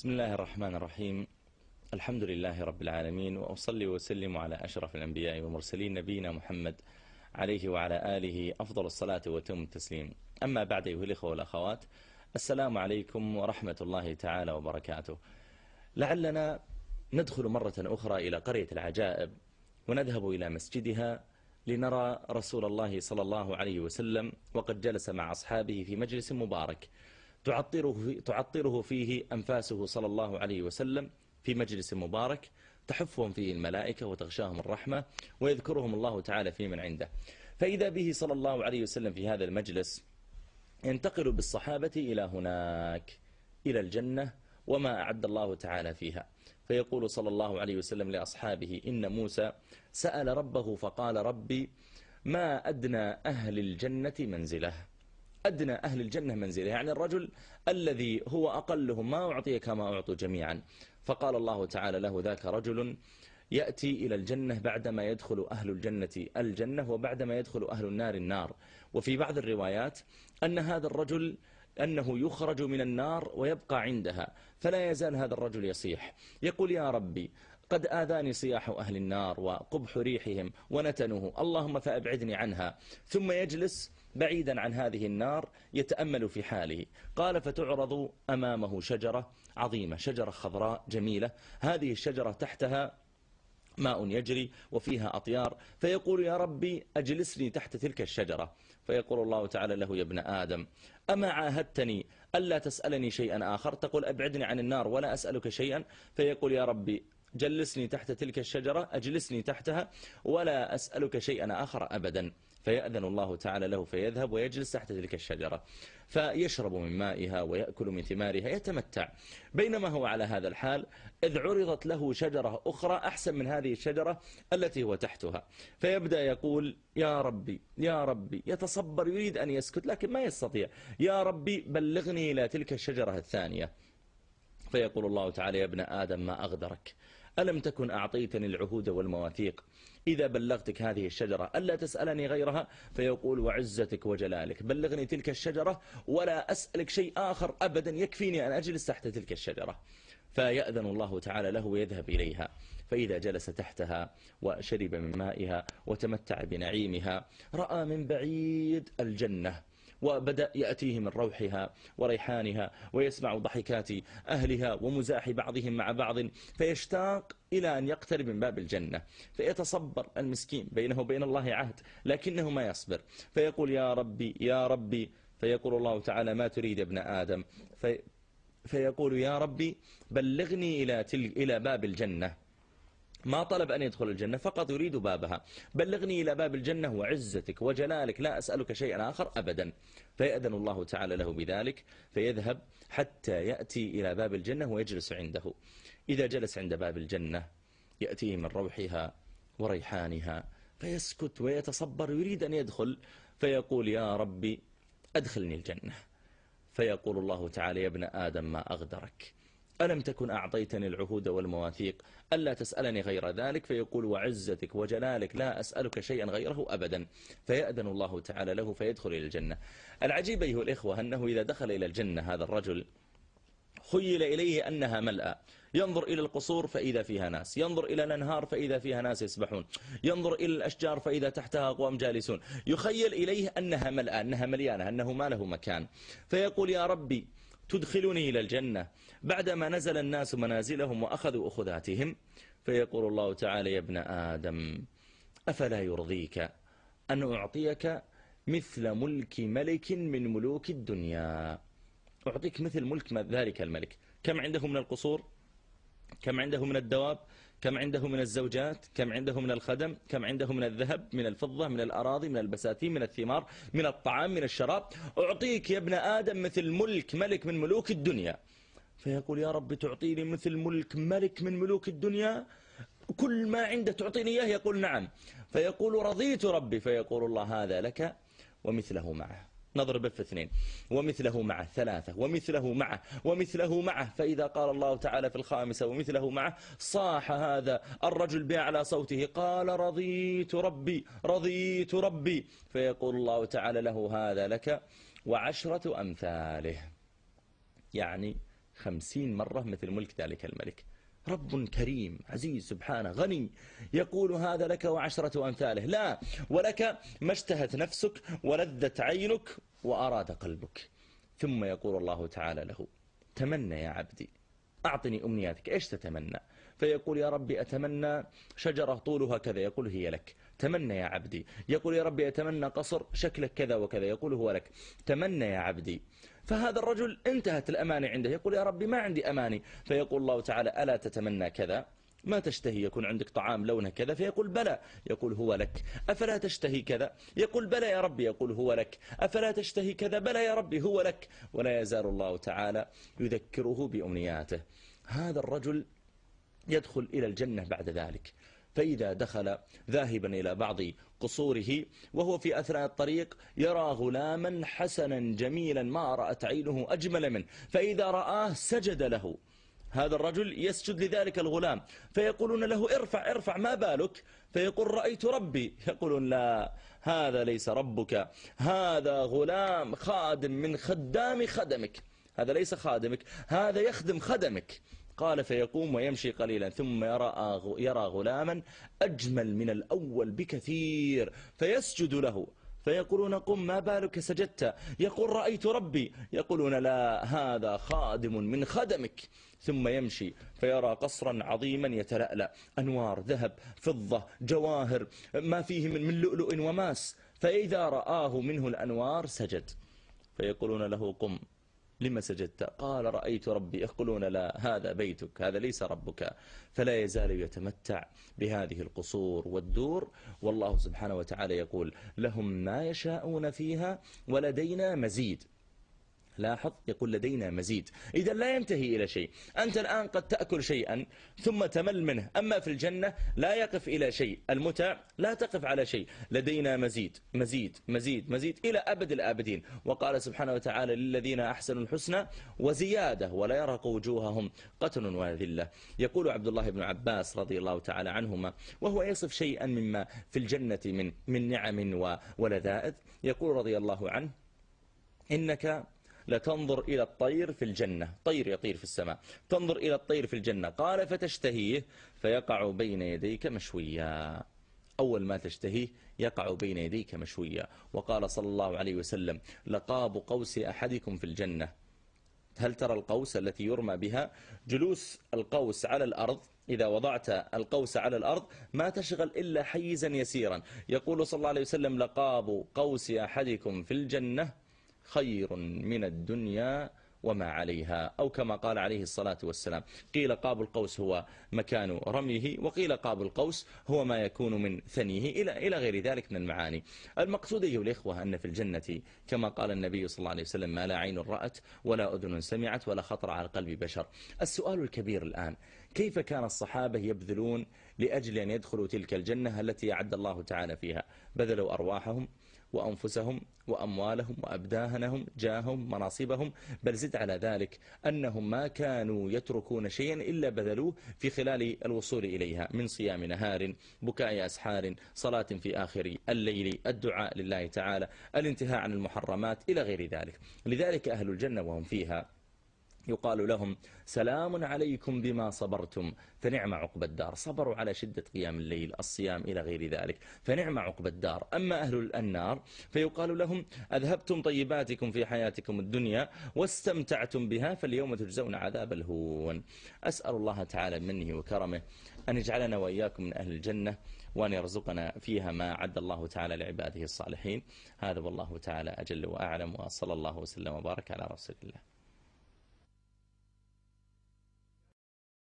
بسم الله الرحمن الرحيم الحمد لله رب العالمين وأصلي وسلم على أشرف الأنبياء والمرسلين نبينا محمد عليه وعلى آله أفضل الصلاة وتم التسليم أما بعد أيها الإخوة والأخوات السلام عليكم ورحمة الله تعالى وبركاته لعلنا ندخل مرة أخرى إلى قرية العجائب ونذهب إلى مسجدها لنرى رسول الله صلى الله عليه وسلم وقد جلس مع أصحابه في مجلس مبارك تعطره, تعطره فيه أنفاسه صلى الله عليه وسلم في مجلس مبارك تحفهم فيه الملائكة وتغشاهم الرحمة ويذكرهم الله تعالى في من عنده فإذا به صلى الله عليه وسلم في هذا المجلس ينتقل بالصحابة إلى هناك إلى الجنة وما أعد الله تعالى فيها فيقول صلى الله عليه وسلم لأصحابه إن موسى سأل ربه فقال ربي ما أدنى أهل الجنة منزله أدنى أهل الجنة منزلة يعني الرجل الذي هو أقلهم ما أعطي كما أعطوا جميعا فقال الله تعالى له ذاك رجل يأتي إلى الجنة بعدما يدخل أهل الجنة الجنة وبعدما يدخل أهل النار النار وفي بعض الروايات أن هذا الرجل أنه يخرج من النار ويبقى عندها فلا يزال هذا الرجل يصيح يقول يا ربي قد آذاني صياح أهل النار وقبح ريحهم ونتنه اللهم فأبعدني عنها ثم يجلس بعيدا عن هذه النار يتأمل في حاله قال فتعرض أمامه شجرة عظيمة شجرة خضراء جميلة هذه الشجرة تحتها ماء يجري وفيها أطيار فيقول يا ربي أجلسني تحت تلك الشجرة فيقول الله تعالى له يا ابن آدم أما عاهدتني ألا تسألني شيئا آخر تقول أبعدني عن النار ولا أسألك شيئا فيقول يا ربي جلسني تحت تلك الشجرة أجلسني تحتها ولا أسألك شيئا آخر أبدا فيأذن الله تعالى له فيذهب ويجلس تحت تلك الشجرة فيشرب من مائها ويأكل من ثمارها يتمتع بينما هو على هذا الحال إذ عرضت له شجرة أخرى أحسن من هذه الشجرة التي هو تحتها فيبدأ يقول يا ربي يا ربي يتصبر يريد أن يسكت لكن ما يستطيع يا ربي بلغني إلى تلك الشجرة الثانية فيقول الله تعالى يا ابن آدم ما أغدرك ألم تكن أعطيتني العهود والمواثيق إذا بلغتك هذه الشجرة ألا تسألني غيرها فيقول وعزتك وجلالك بلغني تلك الشجرة ولا أسألك شيء آخر أبدا يكفيني أن أجلس تحت تلك الشجرة فيأذن الله تعالى له ويذهب إليها فإذا جلس تحتها وشرب من مائها وتمتع بنعيمها رأى من بعيد الجنة وبدأ يأتيه من روحها وريحانها ويسمع ضحكات أهلها ومزاح بعضهم مع بعض فيشتاق إلى أن يقترب من باب الجنة فيتصبر المسكين بينه وبين الله عهد لكنه ما يصبر فيقول يا ربي يا ربي فيقول الله تعالى ما تريد يا ابن آدم في فيقول يا ربي بلغني إلى, تل إلى باب الجنة ما طلب أن يدخل الجنة فقط يريد بابها بلغني إلى باب الجنة وعزتك وجلالك لا أسألك شيئا آخر أبدا فيأذن الله تعالى له بذلك فيذهب حتى يأتي إلى باب الجنة ويجلس عنده إذا جلس عند باب الجنة يأتيه من روحها وريحانها فيسكت ويتصبر يريد أن يدخل فيقول يا ربي أدخلني الجنة فيقول الله تعالى يا ابن آدم ما أغدرك ألم تكن أعطيتني العهود والمواثيق ألا تسألني غير ذلك فيقول وعزتك وجلالك لا أسألك شيئا غيره أبدا فيأذن الله تعالى له فيدخل إلى الجنة العجيب أيها الإخوة أنه إذا دخل إلى الجنة هذا الرجل خيل إليه أنها ملأى ينظر إلى القصور فإذا فيها ناس ينظر إلى الأنهار فإذا فيها ناس يسبحون ينظر إلى الأشجار فإذا تحتها أقوام جالسون يخيل إليه أنها ملأى أنها مليانة أنه ما له مكان فيقول يا ربي تدخلني إلى الجنة بعدما نزل الناس منازلهم وأخذوا أخذاتهم فيقول الله تعالى يا ابن آدم أفلا يرضيك أن أعطيك مثل ملك ملك من ملوك الدنيا أعطيك مثل ملك ذلك الملك كم عنده من القصور؟ كم عنده من الدواب كم عنده من الزوجات كم عنده من الخدم كم عنده من الذهب من الفضة من الأراضي من البساتين من الثمار من الطعام من الشراب أعطيك يا ابن آدم مثل ملك ملك من ملوك الدنيا فيقول يا رب تعطيني مثل ملك ملك من ملوك الدنيا كل ما عنده تعطيني إياه يقول نعم فيقول رضيت ربي فيقول الله هذا لك ومثله معه نضرب في اثنين ومثله معه ثلاثة ومثله معه ومثله معه فإذا قال الله تعالى في الخامسة ومثله معه صاح هذا الرجل بأعلى صوته قال رضيت ربي رضيت ربي فيقول الله تعالى له هذا لك وعشرة أمثاله يعني خمسين مرة مثل ملك ذلك الملك رب كريم عزيز سبحانه غني يقول هذا لك وعشرة أمثاله لا ولك ما اشتهت نفسك ولذت عينك وأراد قلبك ثم يقول الله تعالى له تمنى يا عبدي أعطني أمنياتك إيش تتمنى فيقول يا ربي أتمنى شجرة طولها كذا يقول هي لك تمنى يا عبدي يقول يا ربي أتمنى قصر شكلك كذا وكذا يقول هو لك تمنى يا عبدي فهذا الرجل انتهت الأماني عنده يقول يا ربي ما عندي أماني فيقول الله تعالى ألا تتمنى كذا ما تشتهي يكون عندك طعام لونه كذا فيقول بلى يقول هو لك أفلا تشتهي كذا يقول بلى يا ربي يقول هو لك أفلا تشتهي كذا بلى يا ربي هو لك ولا يزال الله تعالى يذكره بأمنياته هذا الرجل يدخل إلى الجنة بعد ذلك فإذا دخل ذاهبا إلى بعض قصوره وهو في أثناء الطريق يرى غلاما حسنا جميلا ما رأت عينه أجمل منه فإذا رآه سجد له هذا الرجل يسجد لذلك الغلام فيقولون له ارفع ارفع ما بالك فيقول رأيت ربي يقولون لا هذا ليس ربك هذا غلام خادم من خدام خدمك هذا ليس خادمك هذا يخدم خدمك قال فيقوم ويمشي قليلا ثم يرى, يرى غلاما أجمل من الأول بكثير فيسجد له فيقولون قم ما بالك سجدت يقول رأيت ربي يقولون لا هذا خادم من خدمك ثم يمشي فيرى قصرا عظيما يتلألأ أنوار ذهب فضة جواهر ما فيه من من لؤلؤ وماس فإذا رآه منه الأنوار سجد فيقولون له قم لما سجدت قال رأيت ربي يقولون لا هذا بيتك هذا ليس ربك فلا يزال يتمتع بهذه القصور والدور والله سبحانه وتعالى يقول لهم ما يشاءون فيها ولدينا مزيد لاحظ يقول لدينا مزيد إذا لا ينتهي إلى شيء أنت الآن قد تأكل شيئا ثم تمل منه أما في الجنة لا يقف إلى شيء المتع لا تقف على شيء لدينا مزيد مزيد مزيد مزيد إلى أبد الآبدين وقال سبحانه وتعالى للذين أحسنوا الحسنى وزيادة ولا يرق وجوههم قتل وذلة يقول عبد الله بن عباس رضي الله تعالى عنهما وهو يصف شيئا مما في الجنة من من نعم ولذائذ يقول رضي الله عنه إنك لتنظر إلى الطير في الجنة طير يطير في السماء تنظر إلى الطير في الجنة قال فتشتهيه فيقع بين يديك مشويا أول ما تشتهيه يقع بين يديك مشويا وقال صلى الله عليه وسلم لقاب قوس أحدكم في الجنة هل ترى القوس التي يرمى بها جلوس القوس على الأرض إذا وضعت القوس على الأرض ما تشغل إلا حيزا يسيرا يقول صلى الله عليه وسلم لقاب قوس أحدكم في الجنة خير من الدنيا وما عليها أو كما قال عليه الصلاة والسلام قيل قاب القوس هو مكان رميه وقيل قاب القوس هو ما يكون من ثنيه إلى, إلى غير ذلك من المعاني المقصود أيها الإخوة أن في الجنة كما قال النبي صلى الله عليه وسلم ما لا عين رأت ولا أذن سمعت ولا خطر على قلب بشر السؤال الكبير الآن كيف كان الصحابة يبذلون لأجل أن يدخلوا تلك الجنة التي أعد الله تعالى فيها بذلوا أرواحهم وأنفسهم وأموالهم وأبداهنهم جاههم مناصبهم بل زد على ذلك أنهم ما كانوا يتركون شيئا إلا بذلوه في خلال الوصول إليها من صيام نهار بكاء أسحار صلاة في آخر الليل الدعاء لله تعالى الانتهاء عن المحرمات إلى غير ذلك لذلك أهل الجنة وهم فيها يقال لهم سلام عليكم بما صبرتم فنعم عقب الدار صبروا على شدة قيام الليل الصيام إلى غير ذلك فنعم عقب الدار أما أهل النار فيقال لهم أذهبتم طيباتكم في حياتكم الدنيا واستمتعتم بها فاليوم تجزون عذاب الهون أسأل الله تعالى منه وكرمه أن يجعلنا وإياكم من أهل الجنة وأن يرزقنا فيها ما عد الله تعالى لعباده الصالحين هذا والله تعالى أجل وأعلم وصلى الله وسلم وبارك على رسول الله